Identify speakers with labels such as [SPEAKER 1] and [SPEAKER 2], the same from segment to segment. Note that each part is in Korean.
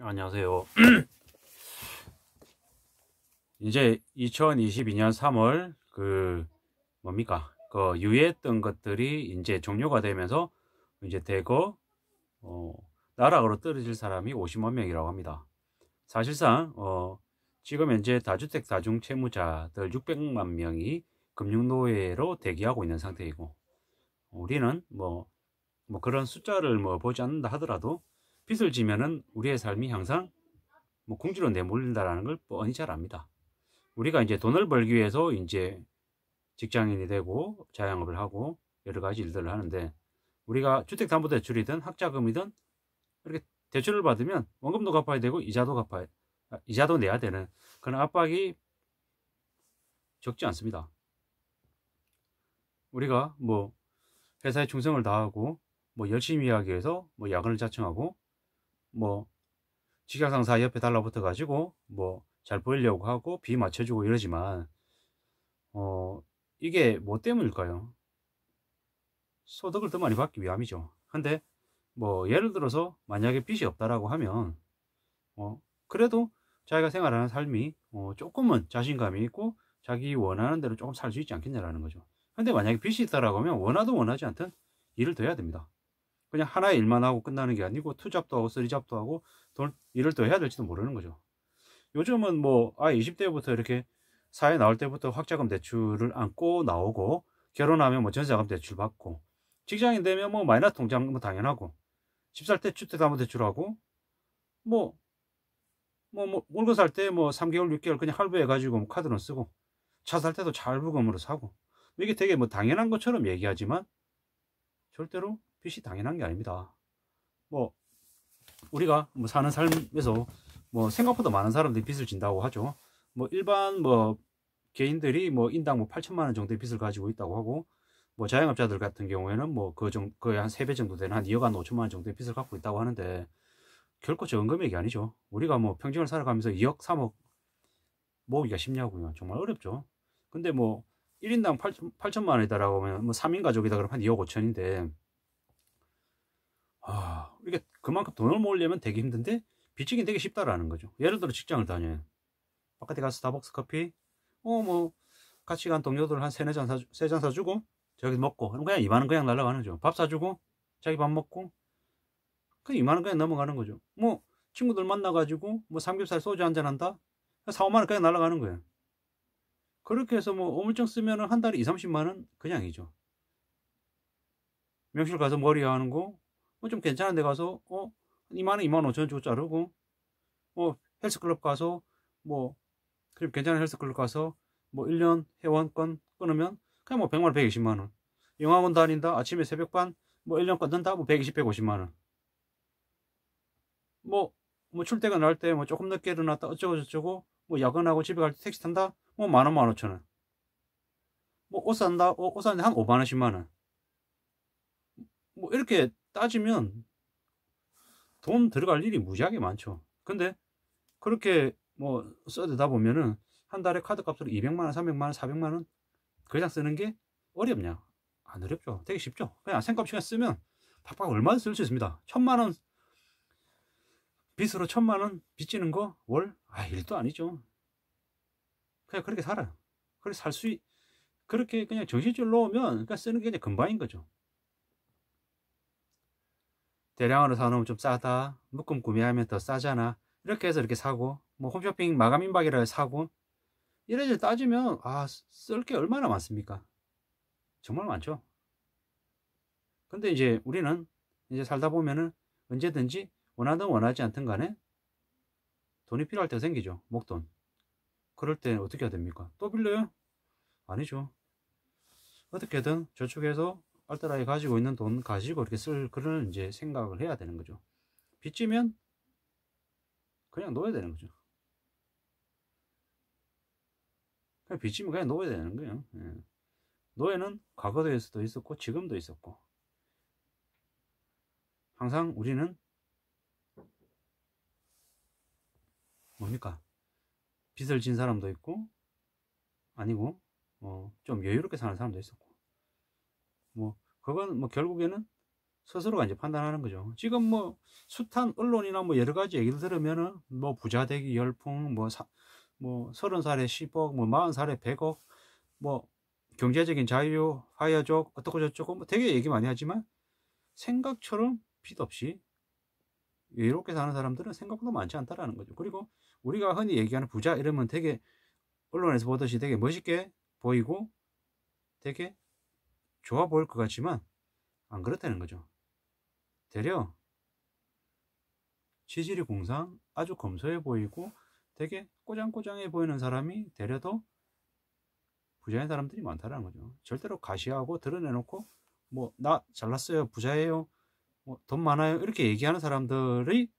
[SPEAKER 1] 안녕하세요. 이제 2022년 3월 그 뭡니까? 그 유예했던 것들이 이제 종료가 되면서 이제 대거 어 나락으로 떨어질 사람이 50만 명이라고 합니다. 사실상 어 지금 현재 다주택 다중 채무자들 600만 명이 금융노예로 대기하고 있는 상태이고 우리는 뭐뭐 뭐 그런 숫자를 뭐 보지 않는다 하더라도 빚을 지면은 우리의 삶이 항상 뭐 궁지로 내몰린다라는 걸 뻔히 잘 압니다. 우리가 이제 돈을 벌기 위해서 이제 직장인이 되고 자영업을 하고 여러 가지 일들을 하는데 우리가 주택담보대출이든 학자금이든 이렇게 대출을 받으면 원금도 갚아야 되고 이자도 갚아야 아, 이자도 내야 되는 그런 압박이 적지 않습니다. 우리가 뭐 회사에 충성을 다하고 뭐 열심히 하기 위해서 뭐 야근을 자청하고 뭐 직각상사 옆에 달라붙어 가지고 뭐 잘 보이려고 하고 비 맞춰주고 이러지만 어 이게 뭐 때문일까요? 소득을 더 많이 받기 위함이죠. 근데 뭐 예를 들어서 만약에 빚이 없다라고 하면 어 그래도 자기가 생활하는 삶이 어 조금은 자신감이 있고 자기 원하는 대로 조금 살 수 있지 않겠냐라는 거죠. 근데 만약에 빚이 있다라고 하면 원하도 원하지 않든 일을 더 해야 됩니다. 그냥 하나의 일만 하고 끝나는 게 아니고 투잡도 하고 쓰리잡도 하고 돈 일을 또 해야 될지도 모르는 거죠. 요즘은 뭐 아예 20대부터 이렇게 사회 나올 때부터 확자금 대출을 안고 나오고 결혼하면 뭐 전세자금 대출 받고 직장인 되면 뭐 마이너스 통장 뭐 당연하고 집 살 때 주택담보 대출하고 뭐 뭐, 뭐, 물건 살 때 뭐 3개월 6개월 그냥 할부해 가지고 뭐카드로 쓰고 차 살 때도 잘 부금으로 사고 뭐 이게 되게 뭐 당연한 것처럼 얘기하지만 절대로 빚이 당연한 게 아닙니다. 뭐 우리가 뭐 사는 삶에서 뭐 생각보다 많은 사람들이 빚을 진다고 하죠. 뭐 일반 뭐 개인들이 뭐 인당 뭐 8천만 원 정도의 빚을 가지고 있다고 하고 뭐 자영업자들 같은 경우에는 뭐 그 정 거의 한세 배 정도 되는 한 2억 한 5천만 원 정도의 빚을 갖고 있다고 하는데 결코 적은 금액이 아니죠. 우리가 뭐 평생을 살아가면서 2억 3억 모으기가 쉽냐고요. 정말 어렵죠. 근데 뭐 1인당 8천, 만 원이다라고 하면 뭐 3인 가족이다 그러면 한 2억 5천인데 아, 이게 그만큼 돈을 모으려면 되게 힘든데 빚지긴 되게 쉽다라는 거죠. 예를 들어 직장을 다녀요. 바깥에 가서 스타벅스 커피 어뭐 같이 간 동료들 한 세네 잔 사주, 세잔 사주고 저기 먹고 그냥 2만 원 그냥 날라가는 거죠. 밥 사주고 자기 밥 먹고 그 2만 원 그냥 넘어가는 거죠. 뭐 친구들 만나가지고 뭐 삼겹살 소주 한잔 한다 4, 5만 원 그냥 날라가는 거예요. 그렇게 해서 뭐오물증 쓰면 은한 달에 2, 30만 원 그냥이죠. 명실 가서 머리 하는 거, 뭐 좀 괜찮은 데 가서 어 2만 원, 2만 5천 원 주고 자르고 뭐 헬스클럽 가서 뭐 괜찮은 헬스클럽 가서 뭐 1년 회원권 끊으면 그냥 뭐 100만 원, 120만 원. 영화원 다닌다. 아침에 새벽 반뭐 1년 끊는다. 뭐 120, 150만 원. 뭐, 뭐 출퇴근 할 때 뭐 조금 늦게 일어났다 어쩌고 저쩌고 뭐 야근하고 집에 갈 때 택시 탄다 뭐, 만 원, 만 오천 원. 뭐, 옷 산다, 어, 옷 산다, 한 5만 원, 10만 원. 뭐, 이렇게 따지면 돈 들어갈 일이 무지하게 많죠. 근데 그렇게 뭐, 써대다 보면은 한 달에 카드 값으로 200만 원, 300만 원, 400만 원그 이상 쓰는 게 어렵냐? 안 어렵죠. 되게 쉽죠. 그냥 생각 시간 쓰면 팍팍 얼마든 쓸수 있습니다. 천만 원 빚으로 천만 원 빚지는 거 월? 아 일도 아니죠. 그냥 그렇게 살아요. 그렇게 살 수, 그렇게 그냥 정신줄 놓으면 그러 그러니까 쓰는 게 그냥 금방인 거죠. 대량으로 사놓으면 좀 싸다. 묶음 구매하면 더 싸잖아. 이렇게 해서 이렇게 사고, 뭐 홈쇼핑 마감 인박이라 사고, 이래저래 따지면, 아, 쓸게 얼마나 많습니까? 정말 많죠. 근데 이제 우리는 이제 살다 보면은 언제든지 원하든 원하지 않든 간에 돈이 필요할 때 생기죠. 목돈. 그럴 때 어떻게 해야 됩니까? 또 빌려요? 아니죠. 어떻게든 저축해서 알뜰하게 가지고 있는 돈 가지고 이렇게 쓸 그런 이제 생각을 해야 되는 거죠. 빚지면 그냥 놓아야 되는 거죠. 그냥 빚지면 그냥 놓아야 되는 거예요. 예. 노예는 과거도에서도 있었고 지금도 있었고 항상 우리는 뭡니까? 빚을 진 사람도 있고 아니고 어, 좀 여유롭게 사는 사람도 있었고 뭐 그건 뭐 결국에는 스스로가 이제 판단하는 거죠. 지금 뭐 숱한 언론이나 뭐 여러 가지 얘기를 들으면은 뭐 부자 되기 열풍 뭐 사, 뭐 서른 살에 10억 뭐 마흔 살에 100억 뭐 경제적인 자유 화야족 어떻고 저쩌고 뭐 되게 얘기 많이 하지만 생각처럼 빚 없이 여유롭게 사는 사람들은 생각보다 많지 않다라는 거죠. 그리고 우리가 흔히 얘기하는 부자 이러면 되게 언론에서 보듯이 되게 멋있게 보이고 되게 좋아 보일 것 같지만 안 그렇다는 거죠. 되려 치질이 공상 아주 검소해 보이고 되게 꼬장꼬장해 보이는 사람이 되려 도 부자인 사람들이 많다는 거죠. 절대로 가시하고 드러내놓고 뭐 나 잘났어요 부자예요 뭐 돈 많아요 이렇게 얘기하는 사람들이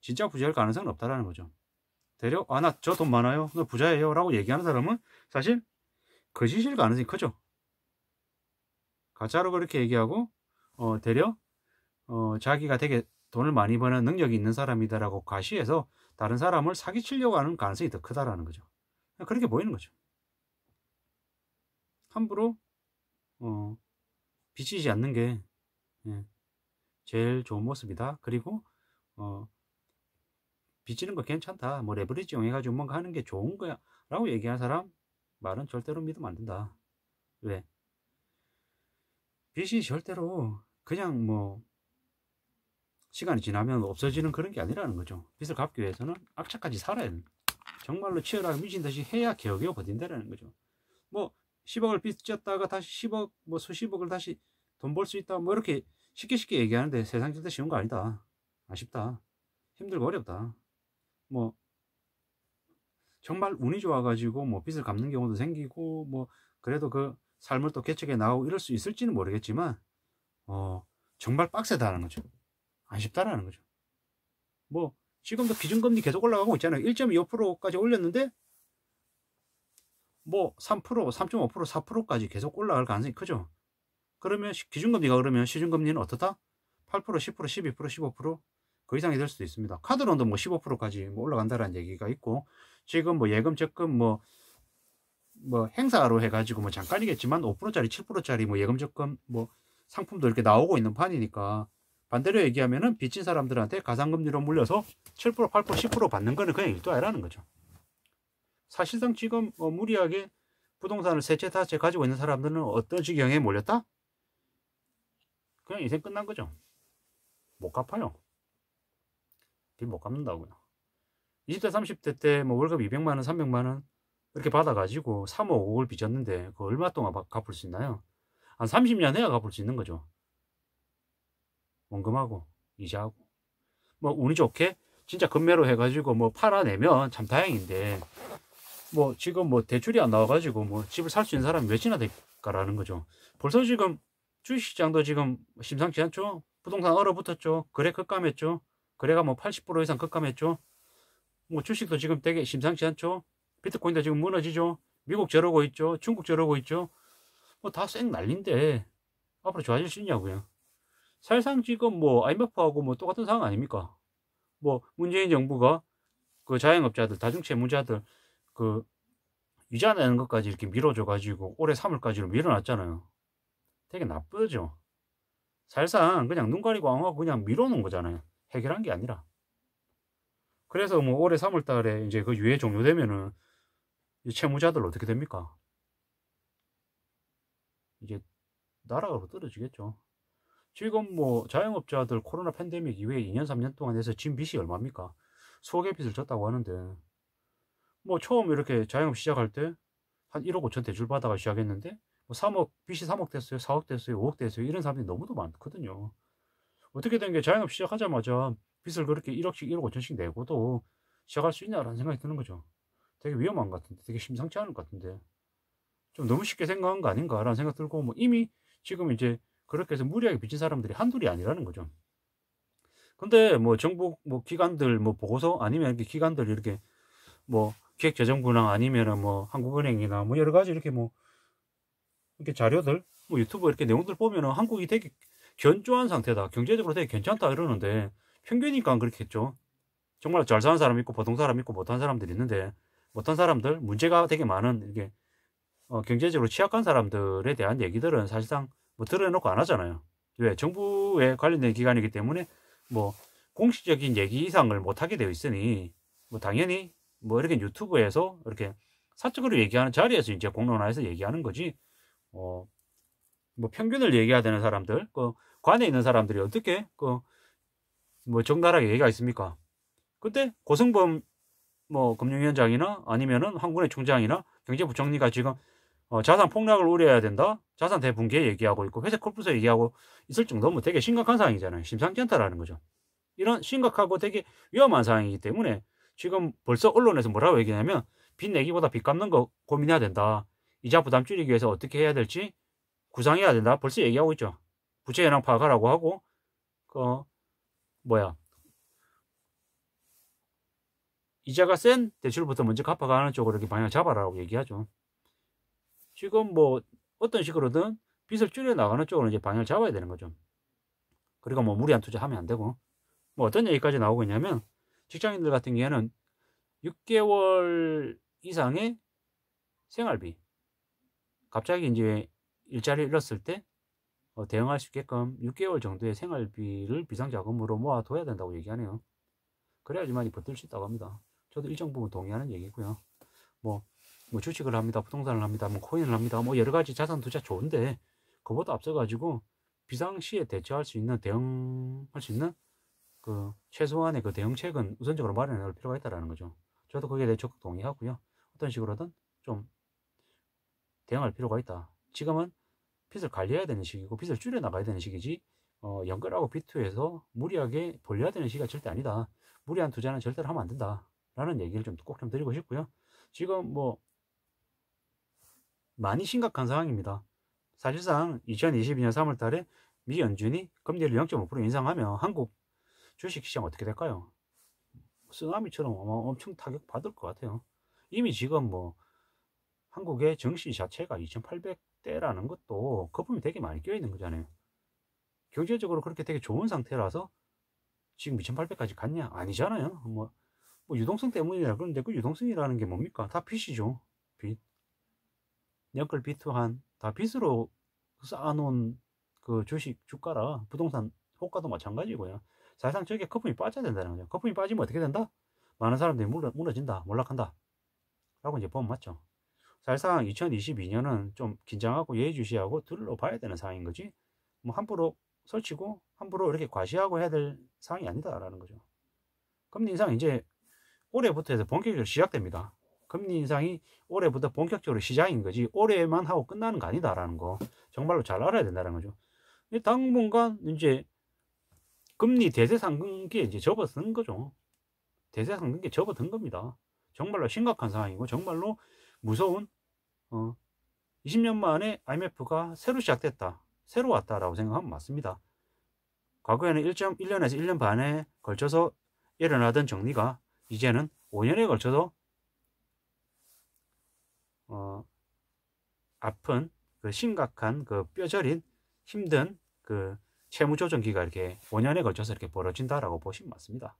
[SPEAKER 1] 진짜 부자일 가능성은 없다라는 거죠. 대려아나저돈 많아요. 너 부자예요. 라고 얘기하는 사람은 사실 거짓일 그 가능성이 크죠. 가짜로 그렇게 얘기하고 어, 데려 어, 자기가 되게 돈을 많이 버는 능력이 있는 사람이다라고 과시해서 다른 사람을 사기치려고 하는 가능성이 더 크다라는 거죠. 그렇게 보이는 거죠. 함부로 어, 비치지 않는 게 예, 제일 좋은 모습이다. 그리고 어, 빚지는 거 괜찮다. 뭐 레버리지 용해가지고 뭔가 하는 게 좋은 거야. 라고 얘기한 사람 말은 절대로 믿으면 안 된다. 왜? 빚이 절대로 그냥 뭐 시간이 지나면 없어지는 그런 게 아니라는 거죠. 빚을 갚기 위해서는 악착까지 살아야 돼. 정말로 치열하게 미친 듯이 해야 개혁이 버틴다라는 거죠. 뭐 10억을 빚졌다가 다시 10억 뭐 수십억을 다시 돈 벌 수 있다 뭐 이렇게 쉽게 쉽게 얘기하는데 세상 절대 쉬운 거 아니다. 아쉽다. 힘들고 어렵다. 뭐 정말 운이 좋아가지고 뭐 빚을 갚는 경우도 생기고 뭐 그래도 그 삶을 또 개척해 나가고 이럴 수 있을지는 모르겠지만 어 정말 빡세다는 거죠. 아쉽다라는 거죠. 뭐 지금도 기준금리 계속 올라가고 있잖아요. 1.25%까지 올렸는데 뭐 3%, 3.5%, 4%까지 계속 올라갈 가능성이 크죠. 그러면 기준금리가 그러면 시중금리는 어떻다? 8%, 10%, 12%, 15%그 이상이 될 수도 있습니다. 카드론도 뭐 15%까지 뭐 올라간다라는 얘기가 있고 지금 뭐 예금 적금 뭐뭐 뭐 행사로 해가지고 뭐 잠깐이겠지만 5%짜리 7%짜리 뭐 예금 적금 뭐 상품도 이렇게 나오고 있는 판이니까 반대로 얘기하면은 빚진 사람들한테 가상금리로 물려서 7% 8% 10% 받는 거는 그냥 일도 아니라는 거죠. 사실상 지금 어 무리하게 부동산을 세채다채 가지고 있는 사람들은 어떤 지경에 몰렸다? 그냥 인생 끝난 거죠. 못 갚아요. 빚못 갚는다고요. 20대, 30대 때뭐 월급 200만 원, 300만 원 이렇게 받아가지고 3억, 5억을 빚었는데 그 얼마 동안 갚을 수 있나요? 한 30년 해야 갚을 수 있는 거죠. 원금하고 이자하고 뭐 운이 좋게 진짜 금매로 해가지고 뭐 팔아내면 참 다행인데 뭐 지금 뭐 대출이 안 나와가지고 뭐 집을 살 수 있는 사람이 몇이나 될까라는 거죠. 벌써 지금 주식시장도 지금 심상치 않죠. 부동산 얼어붙었죠. 거래 급감했죠. 그래가 뭐 80% 이상 급감했죠. 뭐 주식도 지금 되게 심상치 않죠. 비트코인도 지금 무너지죠. 미국 저러고 있죠. 중국 저러고 있죠. 뭐 다 쌩 난린데 앞으로 좋아질 수 있냐고요. 사실상 지금 뭐 IMF하고 뭐 똑같은 상황 아닙니까? 뭐 문재인 정부가 그 자영업자들, 다중채무자들 그 이자 내는 것까지 이렇게 밀어줘 가지고 올해 3월까지로 밀어놨잖아요. 되게 나쁘죠. 사실상 그냥 눈 가리고 안 하고 그냥 밀어놓은 거잖아요. 해결한 게 아니라 그래서 뭐 올해 3월 달에 이제 그 유예 종료되면은 이 채무자들 어떻게 됩니까? 이제 나라가 떨어지겠죠. 지금 뭐 자영업자들 코로나 팬데믹 이후에 2년 3년 동안 해서 진 빚이 얼마입니까? 소개 빚을 졌다고 하는데 뭐 처음 이렇게 자영업 시작할 때 한 1억 5천 대출 받아가 시작했는데 뭐 3억 빚이 3억 됐어요 4억 됐어요 5억 됐어요 이런 사람들이 너무도 많거든요 어떻게 된 게 자영업 시작하자마자 빚을 그렇게 1억씩 1억 5천씩 내고도 시작할 수 있냐라는 생각이 드는 거죠. 되게 위험한 것 같은데 되게 심상치 않을 것 같은데 좀 너무 쉽게 생각한 거 아닌가라는 생각 들고 뭐 이미 지금 이제 그렇게 해서 무리하게 빚진 사람들이 한둘이 아니라는 거죠. 근데 뭐 정부 뭐 기관들 뭐 보고서 아니면 이렇게 기관들 이렇게 뭐 기획재정부나 아니면은 뭐 한국은행이나 뭐 여러 가지 이렇게 뭐 이렇게 자료들 뭐 유튜브 이렇게 내용들 보면은 한국이 되게 견조한 상태다. 경제적으로 되게 괜찮다 이러는데 평균이니까 그렇겠죠. 정말 잘 사는 사람 있고 보통 사람 있고 못한 사람들 있는데 못한 사람들 문제가 되게 많은 이게 어, 경제적으로 취약한 사람들에 대한 얘기들은 사실상 뭐 드러내놓고 안 하잖아요. 왜 정부에 관련된 기관이기 때문에 뭐 공식적인 얘기 이상을 못 하게 되어 있으니 뭐 당연히 뭐 이렇게 유튜브에서 이렇게 사적으로 얘기하는 자리에서 이제 공론화해서 얘기하는 거지. 어, 뭐 평균을 얘기해야 되는 사람들, 그 관에 있는 사람들이 어떻게 그 뭐 정갈하게 얘기가 있습니까? 그때 고승범 뭐 금융위원장이나 아니면은 한군의 총장이나 경제부총리가 지금 어, 자산 폭락을 우려해야 된다. 자산 대붕괴 얘기하고 있고 회색 콜프스 얘기하고 있을 정도면 되게 심각한 상황이잖아요. 심상치 않다라는 거죠. 이런 심각하고 되게 위험한 상황이기 때문에 지금 벌써 언론에서 뭐라고 얘기냐면 빚 내기보다 빚 갚는 거 고민해야 된다. 이자 부담 줄이기 위해서 어떻게 해야 될지 구상해야 된다. 벌써 얘기하고 있죠. 부채 현황 파악하라고 하고 그 뭐야 이자가 센 대출부터 먼저 갚아가는 쪽으로 이렇게 방향 잡아라고 얘기하죠. 지금 뭐 어떤 식으로든 빚을 줄여 나가는 쪽으로 이제 방향을 잡아야 되는 거죠. 그리고 뭐 무리한 투자하면 안 되고 뭐 어떤 얘기까지 나오고 있냐면 직장인들 같은 경우에는 6개월 이상의 생활비 갑자기 이제 일자리를 잃었을 때 어, 대응할 수 있게끔 6개월 정도의 생활비를 비상자금으로 모아둬야 된다고 얘기하네요. 그래야지만이 버틸 수 있다고 합니다. 저도 일정 부분 동의하는 얘기고요. 뭐, 뭐 주식을 합니다, 부동산을 합니다, 뭐 코인을 합니다, 뭐 여러 가지 자산 투자 좋은데 그보다 앞서가지고 비상시에 대처할 수 있는 대응할 수 있는 그 최소한의 그 대응책은 우선적으로 마련해 놓을 필요가 있다라는 거죠. 저도 거기에 대해 적극 동의하고요. 어떤 식으로든 좀 대응할 필요가 있다. 지금은 빚을 관리해야 되는 시기고 빚을 줄여나가야 되는 시기지 어, 연결하고 비투해서 무리하게 벌려야 되는 시기가 절대 아니다. 무리한 투자는 절대로 하면 안 된다. 라는 얘기를 좀 꼭좀 좀 드리고 싶고요. 지금 뭐 많이 심각한 상황입니다. 사실상 2022년 3월 달에 미 연준이 금리를 0.5% 인상하면 한국 주식시장 어떻게 될까요? 쓰나미처럼 엄청 타격받을 것 같아요. 이미 지금 뭐 한국의 정시 자체가 2800대라는 것도 거품이 되게 많이 껴있는 거잖아요. 경제적으로 그렇게 되게 좋은 상태라서 지금 2800까지 갔냐? 아니잖아요. 뭐, 뭐 유동성 때문이라 그런데 그 유동성이라는 게 뭡니까? 다 빚이죠. 빚. 연끌 비트한다 빚으로 쌓아놓은 그 주식 주가라 부동산 효과도 마찬가지고요. 사실상 저게 거품이 빠져야 된다는 거죠. 거품이 빠지면 어떻게 된다? 많은 사람들이 무너진다, 몰락한다. 라고 이제 보면 맞죠. 사실상 2022년은 좀 긴장하고 예의주시하고 들러봐야 되는 상황인 거지 뭐 함부로 설치고 함부로 이렇게 과시하고 해야 될 상황이 아니다라는 거죠. 금리 인상 이제 올해부터 해서 본격적으로 시작됩니다. 금리 인상이 올해부터 본격적으로 시작인 거지 올해만 하고 끝나는 거 아니다라는 거 정말로 잘 알아야 된다는 거죠. 당분간 이제 금리 대세 상승기에 이제 접어든 거죠. 대세 상승기에 접어든 겁니다. 정말로 심각한 상황이고 정말로 무서운 어, 20년 만에 IMF가 새로 시작됐다. 새로 왔다라고 생각하면 맞습니다. 과거에는 1.1년에서 1년 반에 걸쳐서 일어나던 정리가 이제는 5년에 걸쳐서 어, 아픈 그 심각한 그 뼈저린 힘든 그 채무 조정기가 이렇게 5년에 걸쳐서 이렇게 벌어진다라고 보시면 맞습니다.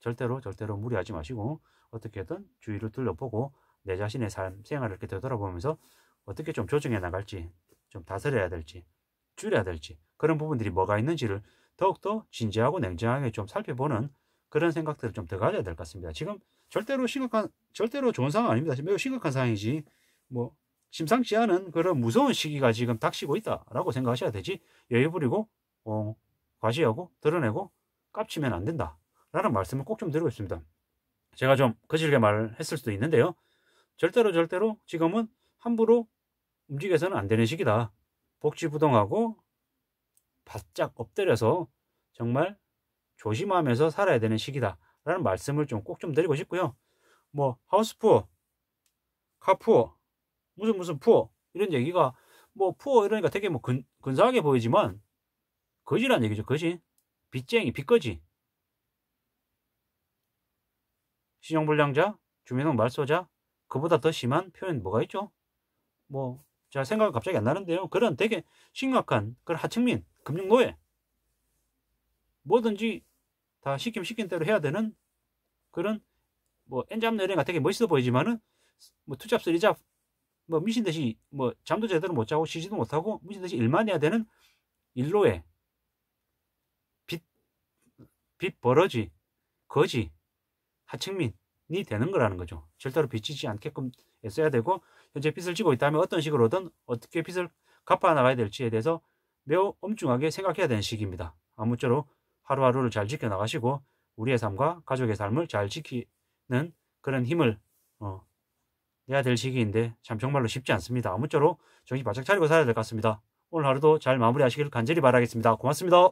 [SPEAKER 1] 절대로 절대로 무리하지 마시고 어떻게든 주위를 둘러보고 내 자신의 삶 생활을 이렇게 되돌아보면서 어떻게 좀 조정해 나갈지 좀 다스려야 될지 줄여야 될지 그런 부분들이 뭐가 있는지를 더욱더 진지하고 냉정하게 좀 살펴보는 그런 생각들을 좀 더 가져야 될 것 같습니다. 지금 절대로 심각한 절대로 좋은 상황 아닙니다. 매우 심각한 상황이지 뭐 심상치 않은 그런 무서운 시기가 지금 닥치고 있다라고 생각하셔야 되지 여유 부리고 어, 과시하고 드러내고 깝치면 안 된다라는 말씀을 꼭 좀 드리고 있습니다. 제가 좀 거칠게 말했을 수도 있는데요. 절대로 절대로 지금은 함부로 움직여서는 안 되는 시기다. 복지부동하고 바짝 엎드려서 정말 조심하면서 살아야 되는 시기다. 라는 말씀을 좀 꼭좀 좀 드리고 싶고요. 뭐 하우스푸어, 카푸어, 무슨 무슨 푸어 이런 얘기가 뭐 푸어 이러니까 되게 뭐 근, 근사하게 보이지만 거지란 얘기죠. 거지. 빚쟁이, 빚거지. 신용불량자, 주민등 말소자, 그보다 더 심한 표현 뭐가 있죠? 뭐, 제가 생각은 갑자기 안 나는데요. 그런 되게 심각한 그런 하층민, 금융노예. 뭐든지 다 시키면 시킨 대로 해야 되는 그런 뭐 엔잡 연예가 되게 멋있어 보이지만은 뭐 투잡 쓰리잡 뭐 미신 듯이 뭐 잠도 제대로 못 자고 쉬지도 못하고 미신 듯이 일만 해야 되는 일로에 빚, 빚 버러지 거지 하층민 이 되는 거라는 거죠. 절대로 비치지 않게끔 써야 되고 현재 빚을 지고 있다면 어떤 식으로든 어떻게 빚을 갚아 나가야 될지에 대해서 매우 엄중하게 생각해야 되는 시기입니다. 아무쪼록 하루하루를 잘 지켜나가시고 우리의 삶과 가족의 삶을 잘 지키는 그런 힘을 어, 내야 될 시기인데 참 정말로 쉽지 않습니다. 아무쪼록 정신 바짝 차리고 살아야 될 것 같습니다. 오늘 하루도 잘 마무리하시길 간절히 바라겠습니다. 고맙습니다.